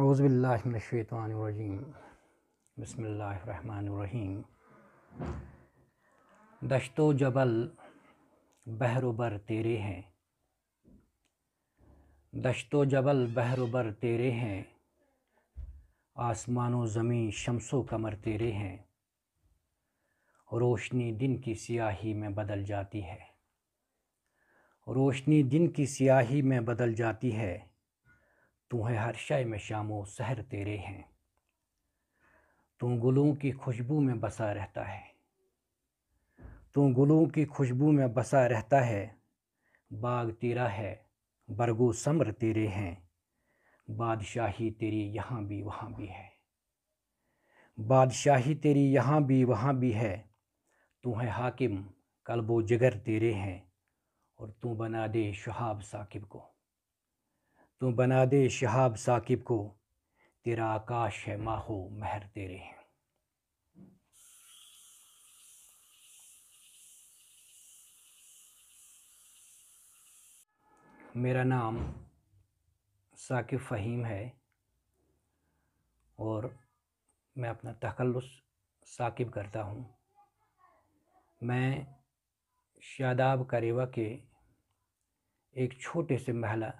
अज़बिल्लाशैतवानरजीम बसमीम दश्तो जबल बहरुबर तेरे हैं दश्तो जबल बहरुबर तेरे हैं आसमान व ज़मीन शमसो कमर तेरे हैं रोशनी दिन की सियाही में बदल जाती है रोशनी दिन की सियाही में बदल जाती है तू है हर शय में शामो सहर तेरे हैं तू गुलों की खुशबू में बसा रहता है तू गुलों की खुशबू में बसा रहता है बाग तेरा है बरगो समर तेरे हैं बादशाही तेरी यहाँ भी वहाँ भी है बादशाही तेरी यहाँ भी वहाँ भी है तू है हाकिम कलबो जिगर तेरे हैं और तू बना दे शहाब साकिब को तू बना दे शहाब साकिब को तेरा आकाश है माहो महर तेरे हैं मेरा नाम साकिब फ़हीम है और मैं अपना तखलस साकिब करता हूँ मैं शादाब करेवा के एक छोटे से महला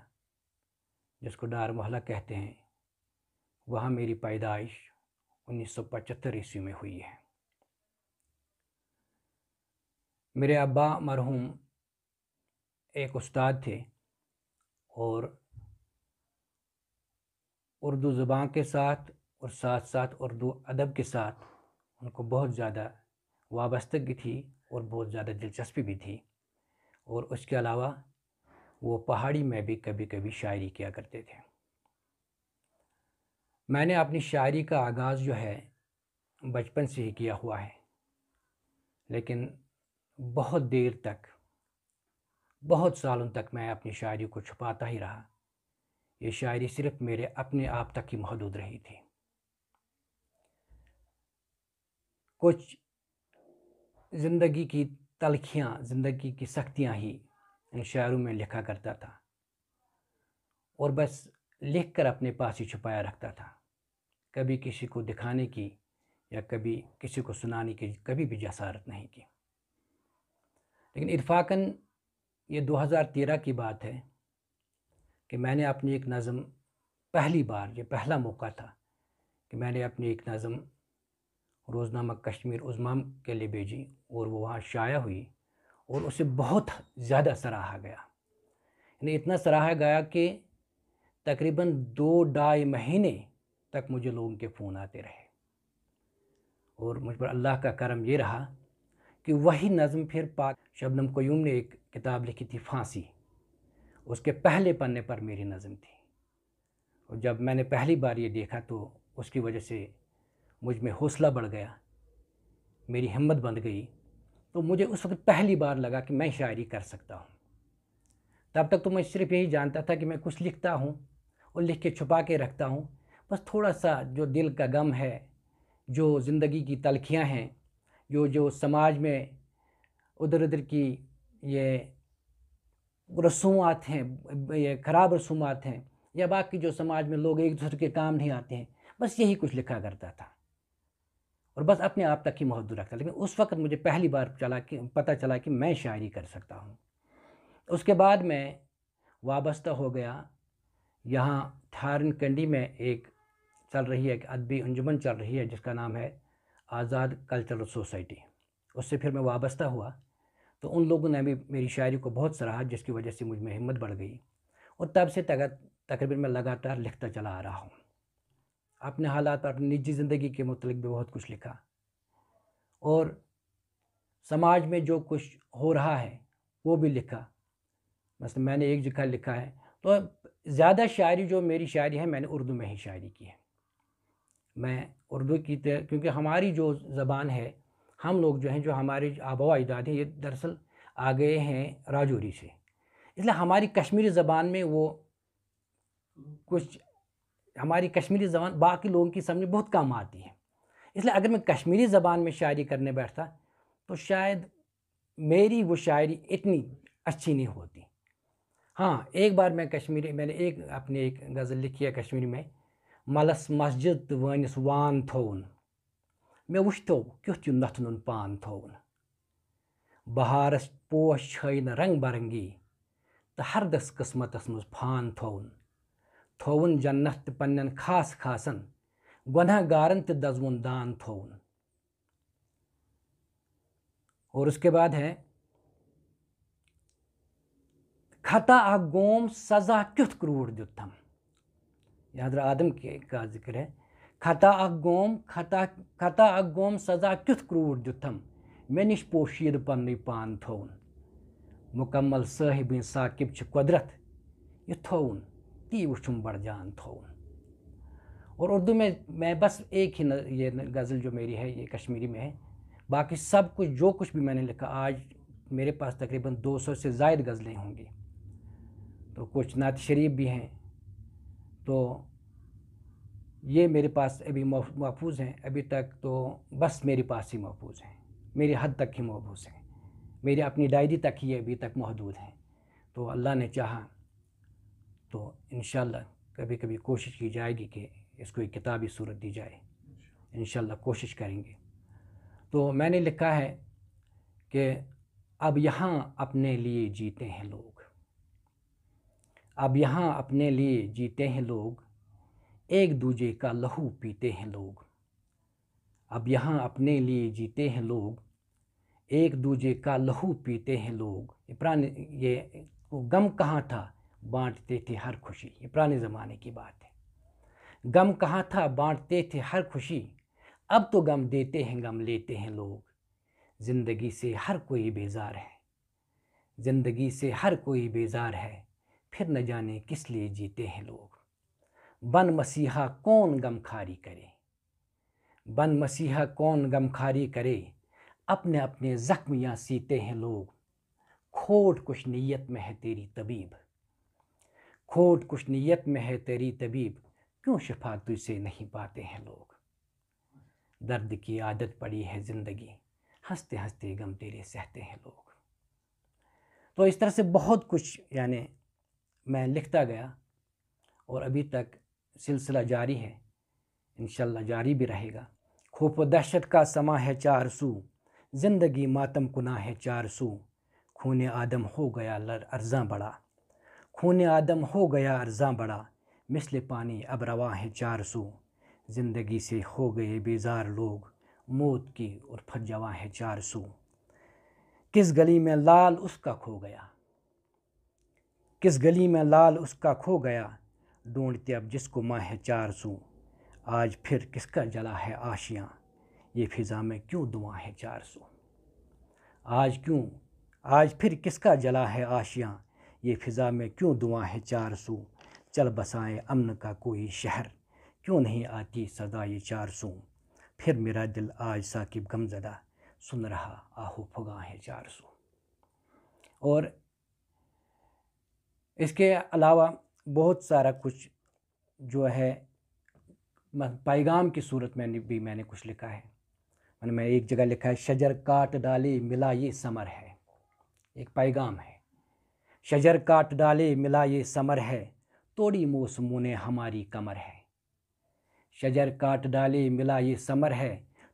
जिसको डार मोहला कहते हैं वहाँ मेरी पैदाइश 1975 ईस्वी में हुई है मेरे अब्बा मरहूम एक उस्ताद थे और उर्दू ज़बान के साथ और साथ साथ उर्दू अदब के साथ उनको बहुत ज़्यादा वाबस्तगी थी और बहुत ज़्यादा दिलचस्पी भी थी और उसके अलावा वो पहाड़ी में भी कभी कभी शायरी किया करते थे मैंने अपनी शायरी का आगाज़ जो है बचपन से ही किया हुआ है लेकिन बहुत देर तक बहुत सालों तक मैं अपनी शायरी को छुपाता ही रहा ये शायरी सिर्फ मेरे अपने आप तक ही महदूद रही थी कुछ ज़िंदगी की तलखियाँ ज़िंदगी की सख्तियाँ ही इन शायरों में लिखा करता था और बस लिख कर अपने पास ही छुपाया रखता था कभी किसी को दिखाने की या कभी किसी को सुनाने की कभी भी जसारत नहीं की लेकिन इरफाकन ये 2013 की बात है कि मैंने अपनी एक नज़म पहली बार ये पहला मौका था कि मैंने अपनी एक नज़म रोज़नामा कश्मीर उजमाम के लिए भेजी और वो वहाँ शाया हुई और उसे बहुत ज़्यादा सराहा गया यानी इतना सराहा गया कि तकरीबन दो ढाई महीने तक मुझे लोगों के फ़ोन आते रहे और मुझ पर अल्लाह का करम ये रहा कि वही नज़म फिर पाक शबनम क्यूम ने एक किताब लिखी थी फांसी उसके पहले पन्ने पर मेरी नज़म थी और जब मैंने पहली बार ये देखा तो उसकी वजह से मुझ में हौसला बढ़ गया मेरी हिम्मत बंध गई तो मुझे उस वक्त पहली बार लगा कि मैं शायरी कर सकता हूँ तब तक तो मैं सिर्फ यही जानता था कि मैं कुछ लिखता हूँ और लिख के छुपा के रखता हूँ बस थोड़ा सा जो दिल का गम है जो ज़िंदगी की तलखियाँ हैं जो जो समाज में उधर उधर की ये रसूमात हैं ये ख़राब रसूमात हैं या बाकी जो समाज में लोग एक दूसरे के काम नहीं आते हैं बस यही कुछ लिखा करता था और बस अपने आप तक ही महदूद रखता लेकिन उस वक्त मुझे पहली बार चला कि पता चला कि मैं शायरी कर सकता हूँ उसके बाद मैं वाबस्ता हो गया यहाँ थारन कंडी में एक चल रही है एक अदबी अंजुमन चल रही है जिसका नाम है आज़ाद कल्चरल सोसाइटी उससे फिर मैं वाबस्ता हुआ तो उन लोगों ने भी मेरी शायरी को बहुत सराहा जिसकी वजह से मुझ में हिम्मत बढ़ गई और तब से तक तकरीबन मैं लगातार लिखता चला आ रहा हूँ अपने हालात और अपनी निजी ज़िंदगी के मतलब भी बहुत कुछ लिखा और समाज में जो कुछ हो रहा है वो भी लिखा मतलब मैंने एक जगह लिखा है तो ज़्यादा शायरी जो मेरी शायरी है मैंने उर्दू में ही शायरी की है मैं उर्दू की क्योंकि हमारी जो ज़बान है हम लोग जो हैं जो हमारे आबो अजदाद हैं ये दरअसल आ गए हैं राजौरी से इसलिए हमारी कश्मीरी ज़बान में वो कुछ हमारी कश्मीरी ज़बान बाकी लोगों की समझ बहुत कम आती है इसलिए अगर मैं कश्मीरी ज़बान में शायरी करने बैठता तो शायद मेरी वो शायरी इतनी अच्छी नहीं होती हाँ एक बार मैं कश्मीरी मैंने एक अपने एक गज़ल लिखी है कश्मीरी में मलस मस्जिद वनस वान थोन मे वो कित नथन पान थोन बहारस पोश छ रंग बरंगी तो हरदस कस्मत मज फान थोन थोवन जन्नत पन्न खास खासन गुनहगारन तो दान थोन और उसके बाद है खता आ गोम सजा क्युत क्रूर दुतम याद आदम के का जिक्र है खता आ गोम खता खता आ गोम सजा क्युत क्रूर दुतम मे नश पोशीद पन्न पान थोन मुकम्मल साहिब साकिब कुदरत यह थोन ती बड़ जान थो और उर्दू में मैं बस एक ही न, ये गज़ल जो मेरी है ये कश्मीरी में है बाकी सब कुछ जो कुछ भी मैंने लिखा आज मेरे पास तकरीबन 200 से जायद गज़लें होंगी तो कुछ नात शरीफ भी हैं तो ये मेरे पास अभी महफूज हैं अभी तक तो बस मेरे पास ही महफूज हैं मेरी हद तक ही महफूज हैं मेरी अपनी डायरी तक ही अभी तक महदूद हैं तो अल्लाह ने चाहा तो इन कभी कभी कोशिश की जाएगी कि इसको एक किताबी सूरत दी जाए इन कोशिश करेंगे तो मैंने लिखा है कि अब यहाँ अपने लिए जीते हैं लोग अब यहाँ अपने लिए जीते हैं लोग एक दूजे का लहू पीते हैं लोग अब यहाँ अपने लिए जीते हैं लोग एक दूजे का लहू पीते हैं लोग ये ये गम कहाँ था बांटते थे हर खुशी ये पुराने ज़माने की बात है गम कहाँ था बांटते थे हर खुशी अब तो गम देते हैं गम लेते हैं लोग ज़िंदगी से हर कोई बेजार है ज़िंदगी से हर कोई बेजार है फिर न जाने किस लिए जीते हैं लोग बन मसीहा कौन गमखारी करे बन मसीहा कौन गमखारी करे अपने अपने ज़ख्म सीते हैं लोग खोट कुछ नीयत में है तेरी तबीब खोट कुछ नीयत में है तेरी तबीब क्यों शफा तुझसे नहीं पाते हैं लोग दर्द की आदत पड़ी है ज़िंदगी हंसते हंसते गम तेरे सहते हैं लोग तो इस तरह से बहुत कुछ यानी मैं लिखता गया और अभी तक सिलसिला जारी है इन जारी भी रहेगा खोप दहशत का समा है चार सू ज़िंदगी मातम कुना है चार सू खून आदम हो गया लर अर्जा बड़ा खून आदम हो गया अर्जा बड़ा मिसल पानी अब रवा है चार सो ज़िंदगी से हो गए बेजार लोग मौत की और फट जवा है चार सो किस गली में लाल उसका खो गया किस गली में लाल उसका खो गया ढूंढते अब जिसको माँ है चार सू आज फिर किसका जला है आशियाँ ये फिज़ा में क्यों दुआ है चार सो आज क्यों आज फिर किसका जला है आशियाँ ये फ़िज़ा में क्यों दुआ है चार सू चल बसाएं अमन का कोई शहर क्यों नहीं आती सदा ये चार सू फिर मेरा दिल आज साकिब गमजदा सुन रहा आहो फुगा है चार सू और इसके अलावा बहुत सारा कुछ जो है पैगाम की सूरत में भी मैंने कुछ लिखा है मैंने मैं एक जगह लिखा है शजर काट डाली मिला ये समर है एक पैगाम है शजर काट डाले मिला ये समर है तोड़ी मौसमों ने हमारी कमर है शजर काट डाले मिला ये समर है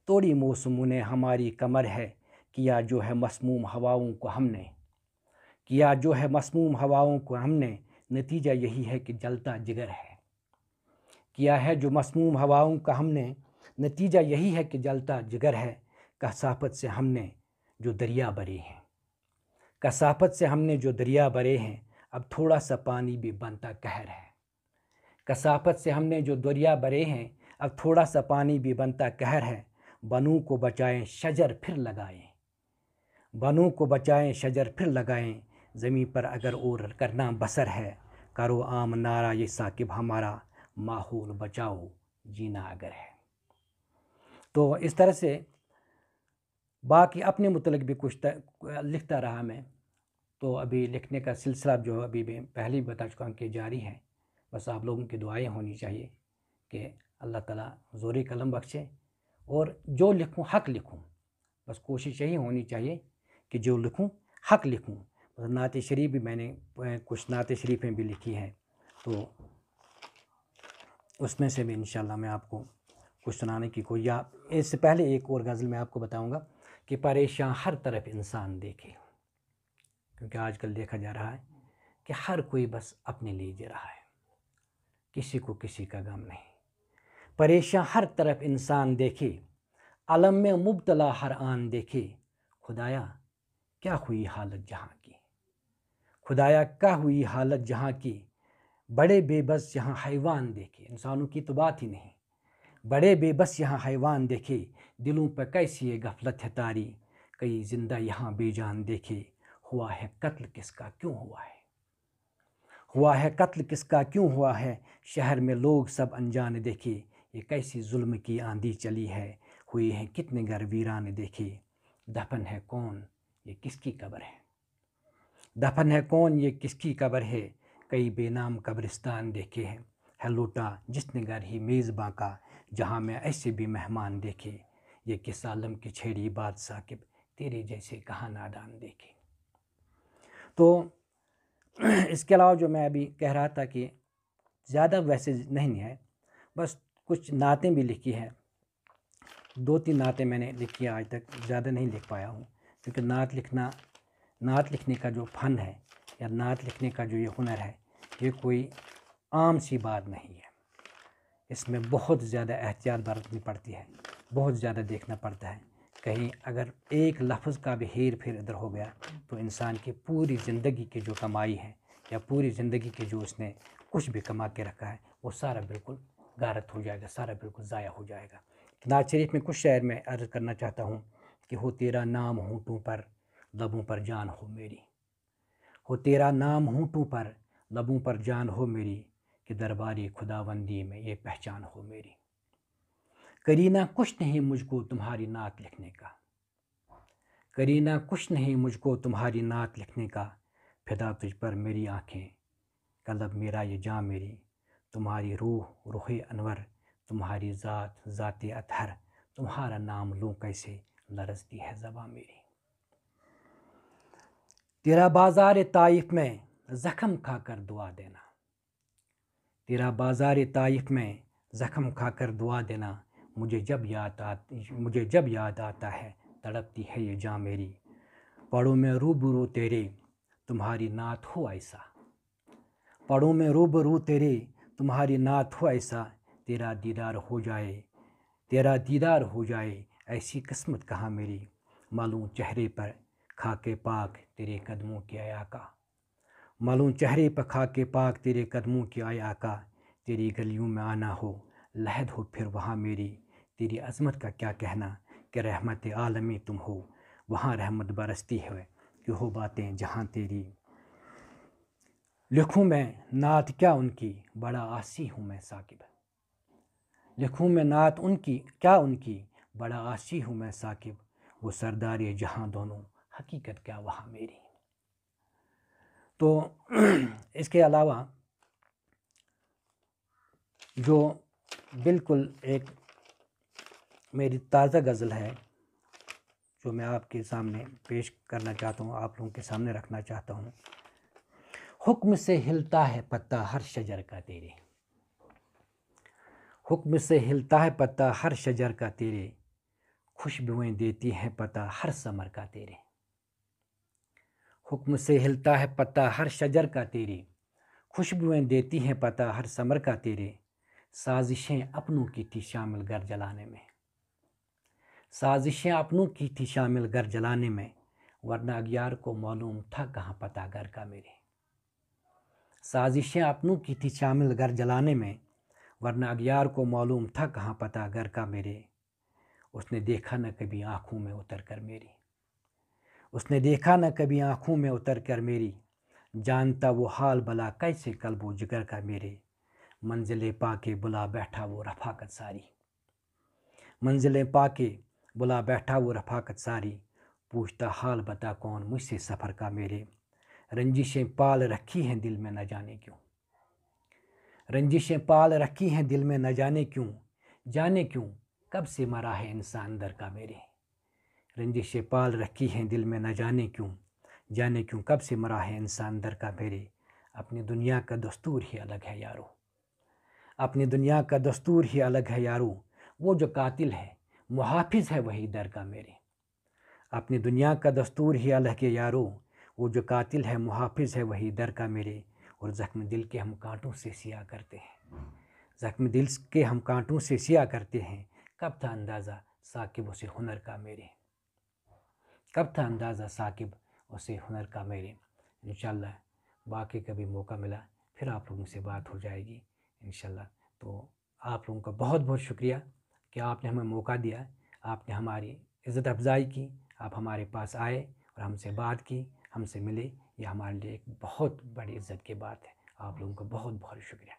तोड़ी मौसमों ने हमारी कमर है किया जो है मसमूम हवाओं को हमने किया जो है मसमूम हवाओं को हमने नतीजा यही है कि जलता जिगर है किया है जो मसमूम हवाओं का हमने नतीजा यही है कि जलता जिगर है कसाफत से हमने जो दरिया भरी हैं कसाफत से हमने जो दरिया भरे हैं अब थोड़ा सा पानी भी बनता कहर है कसाफत से हमने जो दरिया भरे हैं अब थोड़ा सा पानी भी बनता कहर है बनू को बचाएं शजर फिर लगाएं बनू को बचाएं शजर फिर लगाएं ज़मीन पर अगर और करना बसर है करो आम नारा ये साकिब हमारा माहौल बचाओ जीना अगर है तो इस तरह से बाकी अपने मतलब भी कुछ लिखता रहा मैं तो अभी लिखने का सिलसिला जो अभी मैं पहले ही बता चुका हूँ कि जारी है बस आप लोगों की दुआएं होनी चाहिए कि अल्लाह ताला जोरी कलम बख्शे और जो लिखूँ हक लिखूँ बस कोशिश यही होनी चाहिए कि जो लिखूँ हक लिखूँ बस नात शरीफ भी मैंने कुछ नात शरीफें भी लिखी हैं तो उसमें से भी इन मैं आपको कुछ सुनाने की कोई या इससे पहले एक और गज़ल मैं आपको बताऊँगा कि परेशान हर तरफ इंसान देखे क्योंकि आजकल देखा जा रहा है कि हर कोई बस अपने लिए जी रहा है किसी को किसी का गम नहीं परेशान हर तरफ इंसान देखे अलम में मुबतला हर आन देखे खुदाया क्या हुई हालत जहाँ की खुदाया क्या हुई हालत जहाँ की बड़े बेबस यहाँ हैवान देखे इंसानों की तो बात ही नहीं बड़े बेबस यहाँ हैवान देखे दिलों पर कैसी ये गफलत है तारी कई जिंदा यहाँ बेजान देखे हुआ है कत्ल किसका क्यों हुआ है हुआ है कत्ल किसका क्यों हुआ है शहर में लोग सब अनजान देखे ये कैसी जुल्म की आंधी चली है हुए हैं कितने घर वीरान देखे दफन है कौन ये किसकी कब्र है दफन है कौन ये किसकी कब्र है कई बेनाम कब्रिस्तान देखे हैं है लूटा जिसने घर ही मेज़ बाँका जहाँ मैं ऐसे भी मेहमान देखे ये किस आलम के छेड़ी बादशाह के तेरे जैसे कहा नादान देखे तो इसके अलावा जो मैं अभी कह रहा था कि ज़्यादा वैसे नहीं है बस कुछ नातें भी लिखी हैं दो तीन नातें मैंने लिखी हैं आज तक ज़्यादा नहीं लिख पाया हूँ क्योंकि नात लिखना नात लिखने का जो फन है या नात लिखने का जो ये हुनर है ये कोई आम सी बात नहीं है इसमें बहुत ज़्यादा एहतियात बरतनी पड़ती है बहुत ज़्यादा देखना पड़ता है कहीं अगर एक लफ्ज़ का भी हेर फेर इधर हो गया तो इंसान की पूरी ज़िंदगी की जो कमाई है या पूरी ज़िंदगी की जो उसने कुछ भी कमा के रखा है वो सारा बिल्कुल गारत हो जाएगा सारा बिल्कुल ज़ाया हो जाएगा नाज शरीफ में कुछ शायर में अर्ज़ करना चाहता हूँ कि हो तेरा नाम होंठों पर लबों पर जान हो मेरी हो तेरा नाम होंठों पर लबों पर जान हो मेरी कि दरबारी खुदाबंदी में ये पहचान हो मेरी करीना कुछ नहीं मुझको तुम्हारी नात लिखने का करीना कुछ नहीं मुझको तुम्हारी नात लिखने का फिदा तुझ पर मेरी आँखें कलब मेरा ये जा मेरी तुम्हारी रूह रूह अनवर तुम्हारी ज़ात ज़ात अतहर तुम्हारा नाम लूँ कैसे लरजती है जबा मेरी तेरा बाजार ताइफ में ज़ख़म खाकर दुआ देना तेरा बाजार ताइफ में ज़ख़म खाकर दुआ देना मुझे जब याद आ मुझे जब याद आता है तड़पती है ये जाँ मेरी पड़ों में रूबरू तेरे तुम्हारी नात हो ऐसा पड़ों में रूबरू तेरे तुम्हारी नात हो ऐसा तेरा दीदार हो जाए तेरा दीदार हो जाए ऐसी किस्मत कहाँ मेरी मालूम चेहरे पर खाके पाक तेरे कदमों की आया का मालूम चेहरे पर खा के पाक तेरे कदमों की आए आका तेरी गलियों में आना हो लहद हो फिर वहाँ मेरी तेरी अजमत का क्या कहना कि रहमत आलमी तुम हो वहाँ रहमत बरसती है कि हो बातें जहाँ तेरी लिखूँ मैं नात क्या उनकी बड़ा आसी हूँ मैं साकिब लिखूँ मैं नात उनकी क्या उनकी बड़ा आसी हूँ मैं साकिब वो सरदार जहाँ दोनों हकीकत क्या वहाँ मेरी तो इसके अलावा जो बिल्कुल एक मेरी ताज़ा गज़ल है जो मैं आपके सामने पेश करना चाहता हूँ आप लोगों के सामने रखना चाहता हूँ हुक्म से हिलता है पत्ता हर शजर का तेरे हुक्म से हिलता है पत्ता हर शजर का तेरे खुशबुएँ देती हैं पता हर समर का तेरे हुक्म से हिलता है पता हर शजर का तेरे खुशबुएं देती हैं पता हर समर का तेरे साजिशें अपनों की थी शामिल घर जलाने में साजिशें अपनों की थी शामिल घर जलाने में वरना अगियार को मालूम था कहाँ पता घर का मेरे साजिशें अपनों की थी शामिल घर जलाने में वरना अगियार को मालूम था कहाँ पता घर का मेरे उसने देखा न कभी आँखों में उतर कर मेरी उसने देखा न कभी आँखों में उतर कर मेरी जानता वो हाल बला कैसे कलबो जिगर का मेरे मंजिल पाके बुला बैठा वो रफाकत सारी मंजिल पाके बुला बैठा वो रफाकत सारी पूछता हाल बता कौन मुझसे सफ़र का मेरे रंजिशें पाल रखी हैं दिल में न जाने क्यों रंजिशें पाल रखी हैं दिल में न जाने क्यों जाने क्यों कब से मरा है इंसान दर का मेरे रंजिशें पाल रखी हैं दिल में न जाने क्यों जाने क्यों कब से मरा है इंसान दर का मेरे अपनी दुनिया का दस्तूर ही अलग है यारो अपनी दुनिया का दस्तूर ही अलग है यारो वो जो कातिल है मुहाफिज है वही दर का मेरे अपनी दुनिया का दस्तूर ही अलग है यारो वो जो कातिल है मुहाफिज है वही दर का मेरे और ज़ख्म दिल के हम कांटों से सिया करते हैं ज़ख्म दिल के हम कांटों से सिया करते हैं कब था अंदाज़ा साकिब उसे हुनर का मेरे कब था अंदाज़ा साकिब उसे हुनर का मेरे इन बाकी कभी मौका मिला फिर आप लोगों से बात हो जाएगी इन तो आप लोगों का बहुत बहुत शुक्रिया कि आपने हमें मौका दिया आपने हमारी इज़्ज़त अफजाई की आप हमारे पास आए और हमसे बात की हमसे मिले ये हमारे लिए एक बहुत बड़ी इज़्ज़त की बात है आप लोगों का बहुत बहुत शुक्रिया